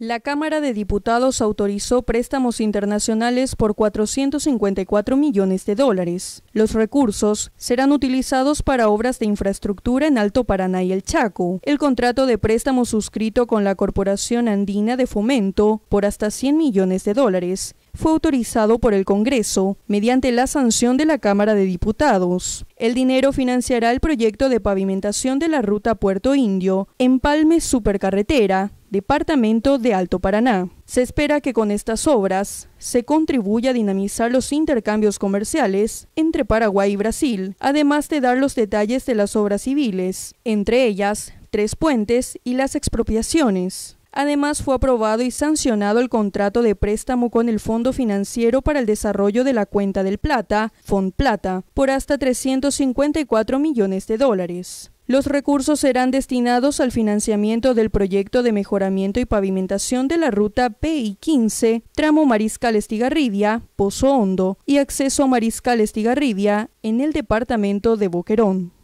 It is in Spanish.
La Cámara de Diputados autorizó préstamos internacionales por 454 millones de dólares. Los recursos serán utilizados para obras de infraestructura en Alto Paraná y el Chaco. El contrato de préstamo suscrito con la Corporación Andina de Fomento por hasta 100 millones de dólares fue autorizado por el Congreso mediante la sanción de la Cámara de Diputados. El dinero financiará el proyecto de pavimentación de la ruta Puerto Indio, Empalme Supercarretera, departamento de Alto Paraná. Se espera que con estas obras se contribuya a dinamizar los intercambios comerciales entre Paraguay y Brasil, además de dar los detalles de las obras civiles, entre ellas tres puentes y las expropiaciones. Además, fue aprobado y sancionado el contrato de préstamo con el Fondo Financiero para el Desarrollo de la Cuenta del Plata, FONPLATA, por hasta 354 millones de dólares. Los recursos serán destinados al financiamiento del proyecto de mejoramiento y pavimentación de la ruta PI-15, tramo Mariscal Estigarribia, Pozo Hondo y acceso a Mariscal Estigarribia en el departamento de Boquerón.